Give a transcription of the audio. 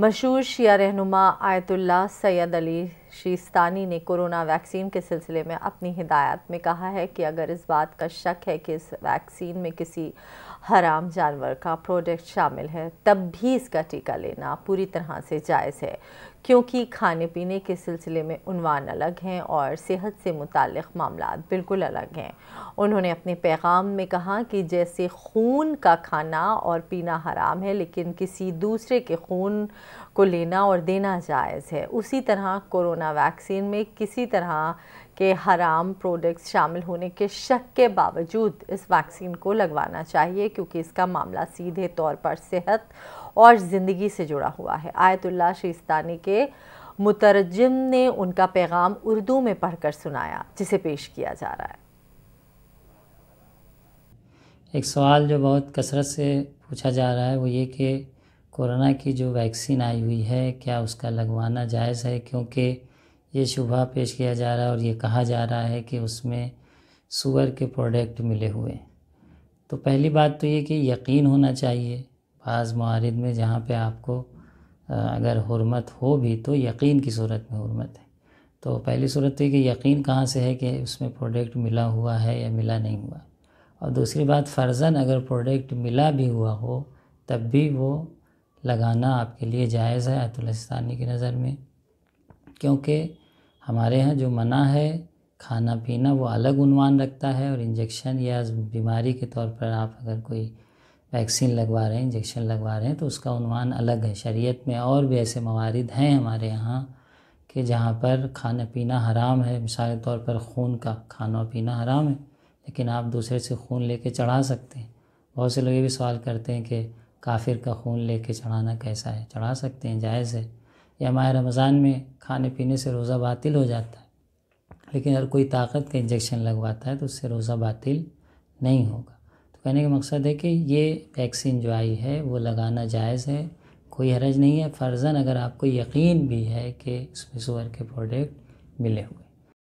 मशहूर शिया रहनुमा आयतुल्ला सैयद अली शीस्तानी ने कोरोना वैक्सीन के सिलसिले में अपनी हिदायत में कहा है कि अगर इस बात का शक है कि इस वैक्सीन में किसी हराम जानवर का प्रोडक्ट शामिल है तब भी इसका टीका लेना पूरी तरह से जायज़ है क्योंकि खाने पीने के सिलसिले में उनवान अलग हैं और सेहत से मुतल मामला बिल्कुल अलग हैं उन्होंने अपने पैगाम में कहा कि जैसे खून का खाना और पीना हराम है लेकिन किसी दूसरे के खून को लेना और देना जायज़ है उसी तरह कोरोना वैक्सीन में किसी तरह के हराम प्रोडक्ट्स शामिल होने के शक के बावजूद इस वैक्सीन को लगवाना चाहिए क्योंकि इसका मामला सीधे तौर पर सेहत और ज़िंदगी से जुड़ा हुआ है आयतुल्ला शिस्तानी के मुतरजम ने उनका पैगाम उर्दू में पढ़कर सुनाया जिसे पेश किया जा रहा है एक सवाल जो बहुत कसरत से पूछा जा रहा है वो ये कि कोरोना की जो वैक्सीन आई हुई है क्या उसका लगवाना जायज़ है क्योंकि ये शुभा पेश किया जा रहा है और ये कहा जा रहा है कि उसमें सुअर के प्रोडक्ट मिले हुए हैं तो पहली बात तो ये कि यकीन होना चाहिए बाज़ मारद में जहाँ पे आपको अगर हरमत हो भी तो यकीन की सूरत में हरमत है तो पहली सूरत तो ये कि यकीन कहाँ से है कि उसमें प्रोडक्ट मिला हुआ है या मिला नहीं हुआ और दूसरी बात फ़र्ज़न अगर प्रोडक्ट मिला भी हुआ हो तब भी वो लगाना आपके लिए जायज़ है आयतुलस्तानी की नज़र में क्योंकि हमारे यहाँ जो मना है खाना पीना वो अलग उनवान रखता है और इंजेक्शन या बीमारी के तौर पर आप अगर कोई वैक्सीन लगवा रहे हैं इंजेक्शन लगवा रहे हैं तो उसका उनवान अलग है शरीयत में और भी ऐसे मवारद हैं हमारे यहाँ कि जहाँ पर खाना पीना हराम है मिसाल तौर पर खून का खाना पीना हराम है लेकिन आप दूसरे से खून लेके चढ़ा सकते हैं बहुत से लोग ये भी सवाल करते हैं कि काफिर का खून ले कर चढ़ाना कैसा है चढ़ा सकते हैं जायज़ है या माह रमज़ान में खाने पीने से रोज़ा बातिल हो जाता है लेकिन अगर कोई ताकत का इंजेक्शन लगवाता है तो उससे रोज़ा बातिल नहीं होगा तो कहने का मकसद है कि ये वैक्सीन जो आई है वो लगाना जायज़ है कोई हरज नहीं है फ़र्ज़न अगर आपको यकीन भी है कि उसमें सुअर के प्रोडक्ट मिले हुए